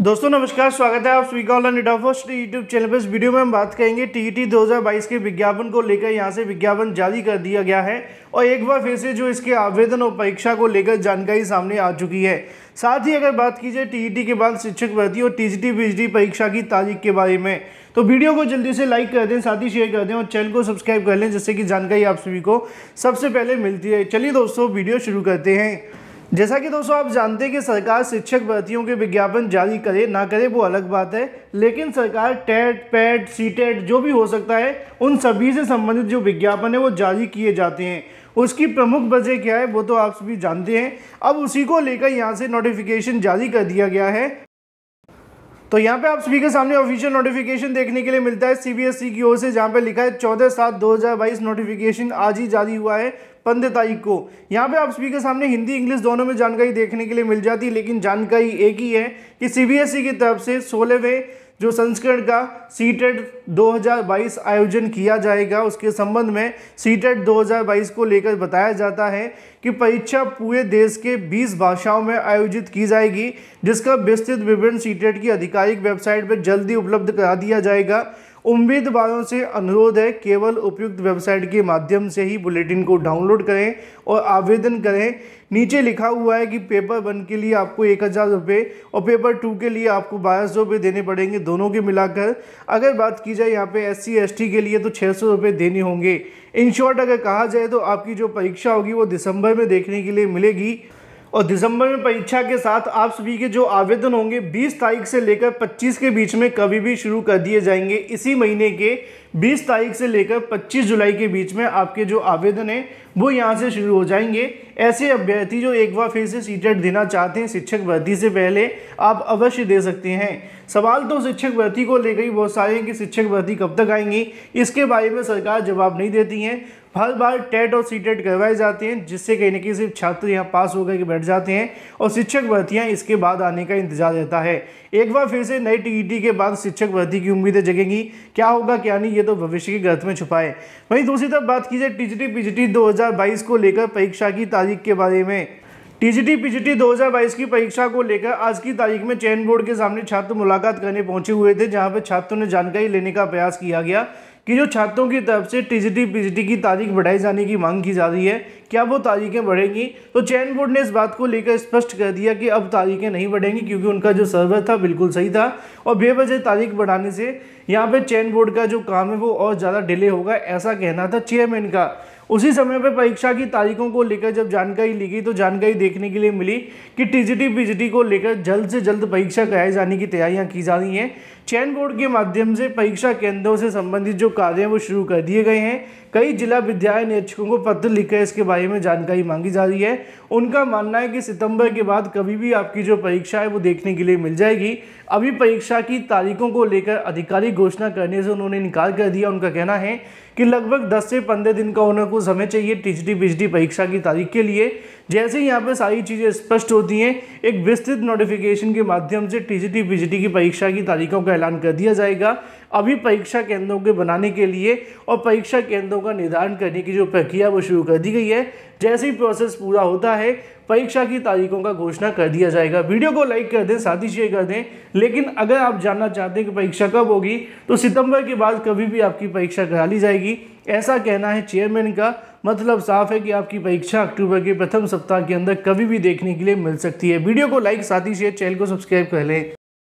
दोस्तों नमस्कार स्वागत है आप स्वीका ऑनलाइन फर्स्ट यूट्यूब चैनल पर इस वीडियो में हम बात करेंगे टीईटी e 2022 के विज्ञापन को लेकर यहां से विज्ञापन जारी कर दिया गया है और एक बार फिर से जो इसके आवेदन और परीक्षा को लेकर जानकारी सामने आ चुकी है साथ ही अगर बात की जाए टीईटी e के बाद शिक्षक भर्ती और टीजीटी पीजीटी परीक्षा की तारीख के बारे में तो वीडियो को जल्दी से लाइक कर दें साथ ही शेयर कर दें और चैनल को सब्सक्राइब कर लें जिससे कि जानकारी आप सभी को सबसे पहले मिलती है चलिए दोस्तों वीडियो शुरू करते हैं जैसा कि दोस्तों आप जानते हैं कि सरकार शिक्षक भर्तियों के विज्ञापन जारी करे ना करे वो अलग बात है लेकिन सरकार टेट पैट सी टेट जो भी हो सकता है उन सभी से संबंधित जो विज्ञापन है वो जारी किए जाते हैं उसकी प्रमुख वजह क्या है वो तो आप सभी जानते हैं अब उसी को लेकर यहाँ से नोटिफिकेशन जारी कर दिया गया है तो यहाँ पे आप सभी के सामने ऑफिशियल नोटिफिकेशन देखने के लिए मिलता है सीबीएसई e की ओर से जहाँ पे लिखा है चौदह सात दो हज़ार बाईस नोटिफिकेशन आज ही जारी हुआ है पंद्रह तारीख को यहाँ पे आप सभी के सामने हिंदी इंग्लिश दोनों में जानकारी देखने के लिए मिल जाती है लेकिन जानकारी एक ही है कि सीबीएसई e की तरफ से सोलहवें जो संस्करण का सीटेड 2022 आयोजन किया जाएगा उसके संबंध में सीटेड 2022 को लेकर बताया जाता है कि परीक्षा पूरे देश के 20 भाषाओं में आयोजित की जाएगी जिसका विस्तृत विवरण सीटेट की आधिकारिक वेबसाइट पर जल्दी उपलब्ध करा दिया जाएगा उम्मीदवारों से अनुरोध है केवल उपयुक्त वेबसाइट के माध्यम से ही बुलेटिन को डाउनलोड करें और आवेदन करें नीचे लिखा हुआ है कि पेपर वन के लिए आपको एक हज़ार रुपये और पेपर टू के लिए आपको बारह सौ रुपये देने पड़ेंगे दोनों के मिलाकर अगर बात की जाए यहाँ पे एस सी के लिए तो छः सौ रुपये देने होंगे इन शॉर्ट अगर कहा जाए तो आपकी जो परीक्षा होगी वो दिसंबर में देखने के लिए मिलेगी और दिसंबर में परीक्षा के साथ आप सभी के जो आवेदन होंगे 20 तारीख से लेकर 25 के बीच में कभी भी शुरू कर दिए जाएंगे इसी महीने के 20 तारीख से लेकर 25 जुलाई के बीच में आपके जो आवेदन है वो यहाँ से शुरू हो जाएंगे ऐसे अभ्यर्थी जो एक बार फिर से सीटेट देना चाहते हैं शिक्षक भर्ती से पहले आप अवश्य दे सकते हैं सवाल तो शिक्षक भर्ती को लेकर ही बहुत सारे हैं कि शिक्षक भर्ती कब तक आएंगी इसके बारे में सरकार जवाब नहीं देती है हर बार टेट और सी टेट करवाए जाते हैं जिससे कहीं ना कहीं सिर्फ छात्र यहाँ पास होकर के बैठ जाते हैं और शिक्षक भर्तियाँ इसके बाद आने का इंतजार रहता है एक बार फिर से नई टी के बाद शिक्षक भर्ती की उम्मीदें जगेंगी क्या होगा क्या नहीं ये तो भविष्य की गर्त में छुपाए वहीं दूसरी तरफ बात की जाए टीजीटी पीजीटी 2022 को लेकर परीक्षा की तारीख के बारे में टीजीटी पीजीटी 2022 की परीक्षा को लेकर आज की तारीख में चयन बोर्ड के सामने छात्र मुलाकात करने पहुंचे हुए थे जहां पर छात्रों ने जानकारी लेने का प्रयास किया गया कि जो छात्रों की तरफ से टीजीटी पीजीटी की तारीख बढ़ाई जाने की मांग की जा रही है क्या वो तारीखें बढ़ेंगी तो चयन बोर्ड ने इस बात को लेकर स्पष्ट कर दिया कि अब तारीखें नहीं बढ़ेंगी क्योंकि उनका जो सर्वर था बिल्कुल सही था और बेवजह तारीख बढ़ाने से यहाँ पर चयन बोर्ड का जो काम है वो और ज़्यादा डिले होगा ऐसा कहना था चेयरमैन का उसी समय पर परीक्षा की तारीखों को लेकर जब जानकारी ली गई तो जानकारी देखने के लिए मिली कि टीजीटी पीजीटी को लेकर जल्द से जल्द परीक्षा कराए जाने की तैयारियां की जा रही हैं चयन बोर्ड के माध्यम से परीक्षा केंद्रों से संबंधित जो कार्य हैं वो शुरू कर दिए गए हैं कई जिला विद्यालय निरीक्षकों को पत्र लिखकर इसके बारे में जानकारी मांगी जा रही है उनका मानना है कि सितंबर के बाद कभी भी आपकी जो परीक्षा है वो देखने के लिए मिल जाएगी अभी परीक्षा की तारीखों को लेकर आधिकारिक घोषणा करने से उन्होंने इनकार कर दिया उनका कहना है कि लगभग 10 से 15 दिन का उनको समय चाहिए टीचडी पीएचडी परीक्षा की तारीख के लिए जैसे ही यहाँ पर सारी चीज़ें स्पष्ट होती हैं एक विस्तृत नोटिफिकेशन के माध्यम से टीचडी पीएचडी की परीक्षा की तारीखों का ऐलान कर दिया जाएगा अभी परीक्षा केंद्रों के बनाने के लिए और परीक्षा केंद्रों का निर्धारण करने की जो प्रक्रिया वो शुरू कर दी गई है जैसे ही प्रोसेस पूरा होता है परीक्षा की तारीखों का घोषणा कर दिया जाएगा वीडियो को लाइक कर दें साथ ही शेयर कर दें लेकिन अगर आप जानना चाहते हैं कि परीक्षा कब होगी तो सितंबर के बाद कभी भी आपकी परीक्षा करा ली जाएगी ऐसा कहना है चेयरमैन का मतलब साफ है कि आपकी परीक्षा अक्टूबर के प्रथम सप्ताह के अंदर कभी भी देखने के लिए मिल सकती है वीडियो को लाइक साथ ही शेयर चैनल को सब्सक्राइब कर लें